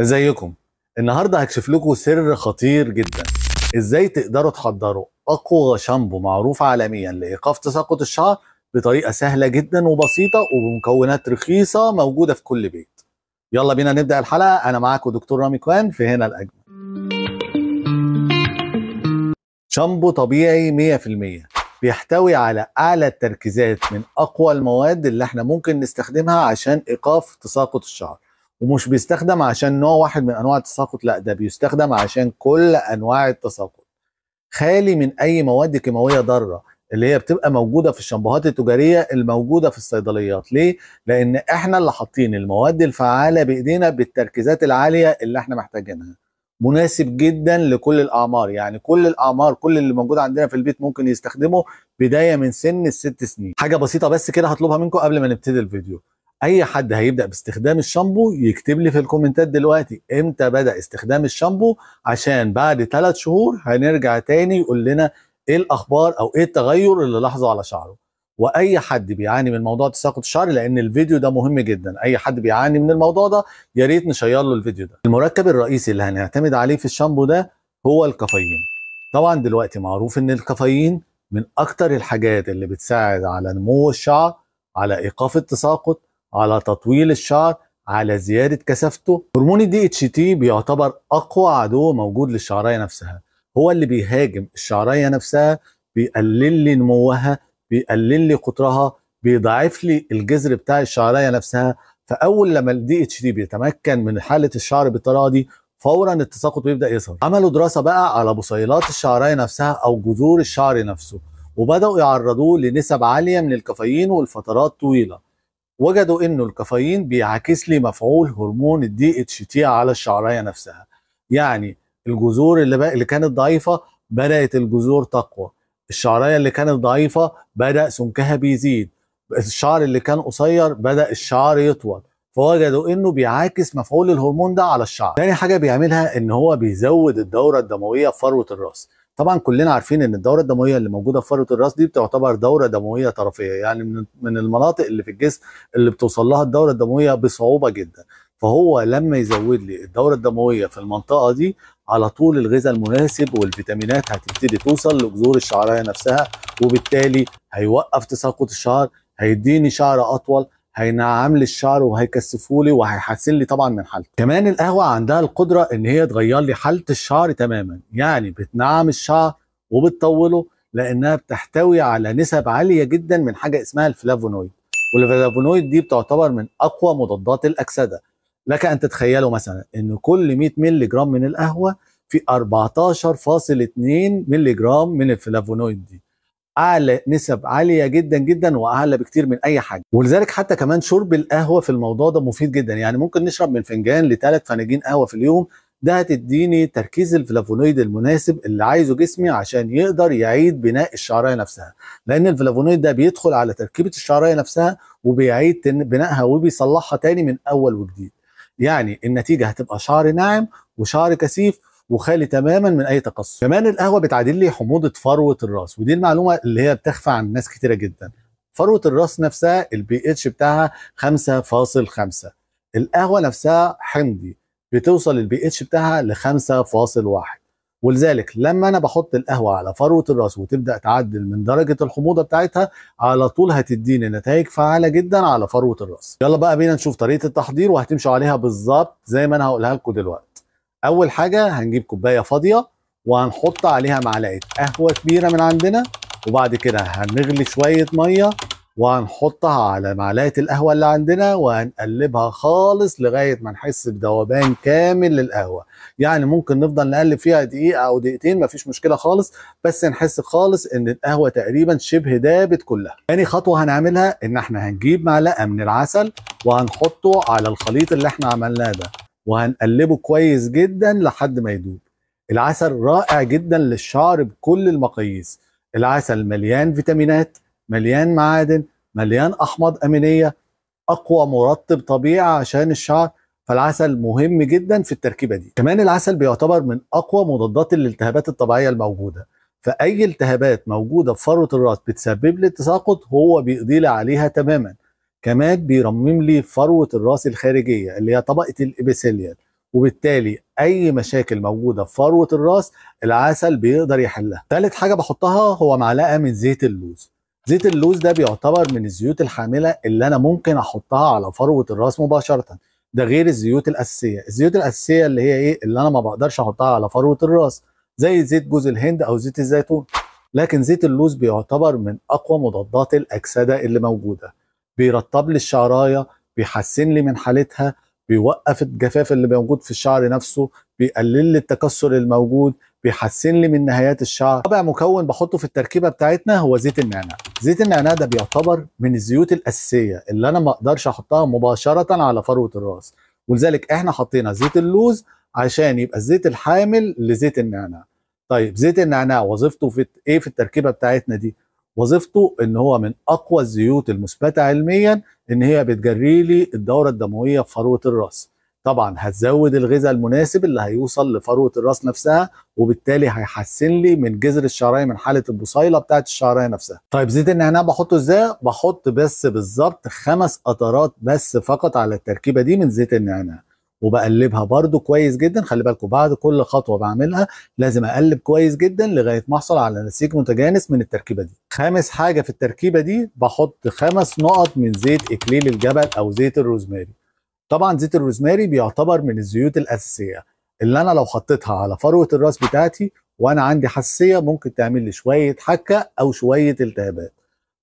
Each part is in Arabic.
ازيكم النهارده هكشف لكم سر خطير جدا ازاي تقدروا تحضروا اقوى شامبو معروف عالميا لايقاف تساقط الشعر بطريقه سهله جدا وبسيطه وبمكونات رخيصه موجوده في كل بيت يلا بينا نبدا الحلقه انا معاكم دكتور رامي كوان في هنا الاجمل شامبو طبيعي 100% بيحتوي على اعلى التركيزات من اقوى المواد اللي احنا ممكن نستخدمها عشان ايقاف تساقط الشعر ومش بيستخدم عشان نوع واحد من انواع التساقط لا ده بيستخدم عشان كل انواع التساقط خالي من اي مواد كيماويه ضاره اللي هي بتبقى موجوده في الشامبوهات التجاريه الموجوده في الصيدليات ليه لان احنا اللي حاطين المواد الفعاله بايدينا بالتركيزات العاليه اللي احنا محتاجينها مناسب جدا لكل الاعمار يعني كل الاعمار كل اللي موجود عندنا في البيت ممكن يستخدمه بدايه من سن الست سنين حاجه بسيطه بس كده هطلبها منكم قبل ما نبتدي الفيديو اي حد هيبدا باستخدام الشامبو يكتب لي في الكومنتات دلوقتي امتى بدا استخدام الشامبو عشان بعد ثلاث شهور هنرجع تاني يقول لنا ايه الاخبار او ايه التغير اللي لاحظه على شعره واي حد بيعاني من موضوع تساقط الشعر لان الفيديو ده مهم جدا اي حد بيعاني من الموضوع ده يا ريت نشير له الفيديو ده المركب الرئيسي اللي هنعتمد عليه في الشامبو ده هو الكافيين طبعا دلوقتي معروف ان الكافيين من اكتر الحاجات اللي بتساعد على نمو الشعر على ايقاف التساقط على تطويل الشعر على زيادة كثافته هرمون الدي اتش تي بيعتبر أقوى عدو موجود للشعرية نفسها هو اللي بيهاجم الشعرية نفسها بيقلل لي نموها بيقلل لي قطرها بيضاعف لي الجذر بتاع الشعرية نفسها فأول لما الدي اتش تي بيتمكن من حالة الشعر بالطريقة دي فورا التساقط بيبدأ يظهر عملوا دراسة بقى على بصيلات الشعرية نفسها أو جذور الشعر نفسه وبدأوا يعرضوه لنسب عالية من الكافيين والفترات طويلة وجدوا انه الكافيين بيعاكس لي مفعول هرمون الدي اتش تي على الشعريه نفسها يعني الجذور اللي, بقى اللي كانت ضعيفه بدات الجذور تقوى الشعريه اللي كانت ضعيفه بدا سمكها بيزيد الشعر اللي كان قصير بدا الشعر يطول فوجدوا انه بيعاكس مفعول الهرمون ده على الشعر تاني حاجه بيعملها ان هو بيزود الدوره الدمويه في فروه الراس طبعا كلنا عارفين ان الدوره الدمويه اللي موجوده في فروه الراس دي بتعتبر دوره دمويه طرفيه يعني من المناطق اللي في الجسم اللي بتوصل لها الدوره الدمويه بصعوبه جدا فهو لما يزود لي الدوره الدمويه في المنطقه دي على طول الغذاء المناسب والفيتامينات هتبتدي توصل لجذور الشعريه نفسها وبالتالي هيوقف تساقط الشعر هيديني شعر اطول هينعم لي الشعر وهيكثفه لي وهيحسن لي طبعا من حالتي كمان القهوه عندها القدره ان هي تغير لي حاله الشعر تماما يعني بتنعم الشعر وبتطوله لانها بتحتوي على نسب عاليه جدا من حاجه اسمها الفلافونويد والفلافونويد دي بتعتبر من اقوى مضادات الاكسده لك ان تتخيلوا مثلا ان كل 100 مللي جرام من القهوه في 14.2 مللي جرام من الفلافونويد دي اعلى نسب عاليه جدا جدا واعلى بكتير من اي حاجه ولذلك حتى كمان شرب القهوه في الموضوع ده مفيد جدا يعني ممكن نشرب من فنجان لثلاث فناجين قهوه في اليوم ده هتديني تركيز الفلافونويد المناسب اللي عايزه جسمي عشان يقدر يعيد بناء الشعريه نفسها لان الفلافونويد ده بيدخل على تركيبه الشعريه نفسها وبيعيد بنائها وبيصلحها تاني من اول وجديد يعني النتيجه هتبقى شعر ناعم وشعر كثيف وخالي تماما من اي تقصف كمان القهوه بتعادل لي حموضه فروه الراس ودي المعلومه اللي هي بتخفى عن ناس كتيره جدا فروه الراس نفسها البي اتش بتاعها 5.5 القهوه نفسها حمضي بتوصل البي اتش بتاعها ل 5.1 ولذلك لما انا بحط القهوه على فروه الراس وتبدا تعدل من درجه الحموضه بتاعتها على طول هتديني نتائج فعاله جدا على فروه الراس يلا بقى بينا نشوف طريقه التحضير وهتمشوا عليها بالظبط زي ما انا هقولها لكم دلوقتي اول حاجه هنجيب كوبايه فاضيه وهنحط عليها معلقه قهوه كبيره من عندنا وبعد كده هنغلي شويه ميه وهنحطها على معلقه القهوه اللي عندنا وهنقلبها خالص لغايه ما نحس بذوبان كامل للقهوه يعني ممكن نفضل نقلب فيها دقيقه او دقيقتين مفيش مشكله خالص بس نحس خالص ان القهوه تقريبا شبه دابت كلها تاني خطوه هنعملها ان احنا هنجيب معلقه من العسل وهنحطه على الخليط اللي احنا عملناه ده وهنقلبه كويس جدا لحد ما يدوب العسل رائع جدا للشعر بكل المقاييس العسل مليان فيتامينات مليان معادن مليان احماض امينيه اقوى مرطب طبيعي عشان الشعر فالعسل مهم جدا في التركيبه دي كمان العسل بيعتبر من اقوى مضادات الالتهابات الطبيعيه الموجوده فاي التهابات موجوده في فروه الراس بتسبب لي التساقط هو بيقضي لي عليها تماما كمان بيرمم لي فروه الراس الخارجيه اللي هي طبقه الابيثيليال وبالتالي اي مشاكل موجوده في فروه الراس العسل بيقدر يحلها ثالث حاجه بحطها هو معلقه من زيت اللوز زيت اللوز ده بيعتبر من الزيوت الحامله اللي انا ممكن احطها على فروه الراس مباشره ده غير الزيوت الاساسيه الزيوت الاساسيه اللي هي ايه اللي انا ما بقدرش احطها على فروه الراس زي زيت جوز الهند او زيت الزيتون لكن زيت اللوز بيعتبر من اقوى مضادات الاكسده اللي موجوده بيرطب لي الشعرايه بيحسن لي من حالتها بيوقف الجفاف اللي موجود في الشعر نفسه بيقلل لي التكسر الموجود بيحسن لي من نهايات الشعر رابع مكون بحطه في التركيبه بتاعتنا هو زيت النعناع زيت النعناع ده بيعتبر من الزيوت الاساسيه اللي انا ما اقدرش احطها مباشره على فروه الراس ولذلك احنا حطينا زيت اللوز عشان يبقى الزيت الحامل لزيت النعناع طيب زيت النعناع وظيفته في ايه في التركيبه بتاعتنا دي وظيفته ان هو من اقوى الزيوت المثبته علميا ان هي بتجري لي الدوره الدمويه في فروه الراس طبعا هتزود الغذاء المناسب اللي هيوصل لفروه الراس نفسها وبالتالي هيحسن لي من جذر الشعريه من حاله البصيله بتاعه الشعريه نفسها طيب زيت النعناع بحطه ازاي بحط بس بالظبط خمس قطرات بس فقط على التركيبه دي من زيت النعناع وبقلبها برده كويس جدا خلي بالكم بعد كل خطوه بعملها لازم اقلب كويس جدا لغايه ما احصل على نسيج متجانس من التركيبه دي خامس حاجه في التركيبه دي بحط خمس نقط من زيت اكليل الجبل او زيت الروزماري طبعا زيت الروزماري بيعتبر من الزيوت الاساسيه اللي انا لو حطيتها على فروه الراس بتاعتي وانا عندي حساسيه ممكن تعمل لي شويه حكه او شويه التهابات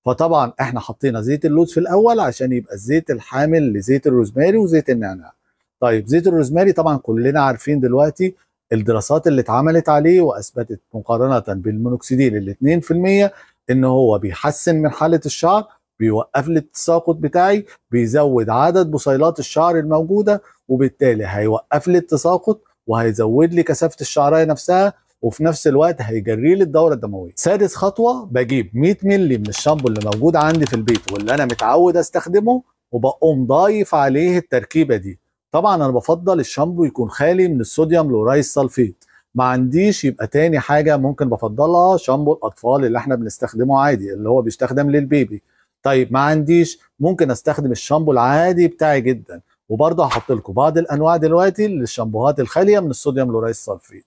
فطبعا احنا حطينا زيت اللوز في الاول عشان يبقى الزيت الحامل لزيت الروزماري وزيت النعناع طيب زيت الروزماري طبعا كلنا عارفين دلوقتي الدراسات اللي اتعملت عليه واثبتت مقارنه بالمونوكسيدين ال 2% ان هو بيحسن من حاله الشعر بيوقف لي التساقط بتاعي بيزود عدد بصيلات الشعر الموجوده وبالتالي هيوقف لي التساقط وهيزود لي كثافه الشعرايه نفسها وفي نفس الوقت هيجري لي الدوره الدمويه. سادس خطوه بجيب 100 مللي من الشامبو اللي موجود عندي في البيت واللي انا متعود استخدمه وبقوم ضايف عليه التركيبه دي طبعا انا بفضل الشامبو يكون خالي من الصوديوم لورايس سلفيت ما عنديش يبقى تاني حاجه ممكن بفضلها شامبو الاطفال اللي احنا بنستخدمه عادي اللي هو بيستخدم للبيبي طيب ما عنديش ممكن استخدم الشامبو العادي بتاعي جدا وبرضه هحط لكم بعض الانواع دلوقتي للشامبوهات الخاليه من الصوديوم لورايس سلفيت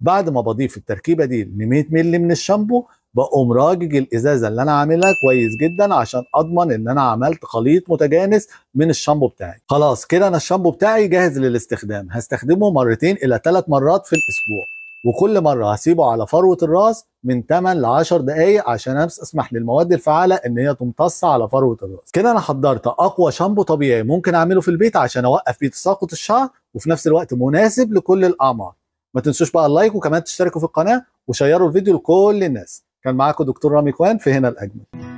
بعد ما بضيف التركيبه دي ل 100 مللي من الشامبو بقوم راجج الازازه اللي انا عاملها كويس جدا عشان اضمن ان انا عملت خليط متجانس من الشامبو بتاعي خلاص كده انا الشامبو بتاعي جاهز للاستخدام هستخدمه مرتين الى ثلاث مرات في الاسبوع وكل مرة هسيبه على فروة الراس من 8 ل 10 دقايق عشان اسمح للمواد الفعالة ان هي تمتص على فروة الراس كده انا حضرت اقوى شامبو طبيعي ممكن اعمله في البيت عشان اوقف بيه تساقط الشعر وفي نفس الوقت مناسب لكل الاعمار ما تنسوش بقى اللايك وكمان تشتركوا في القناة وشيروا الفيديو لكل الناس كان معاكم دكتور رامي كوان في هنا الاجمل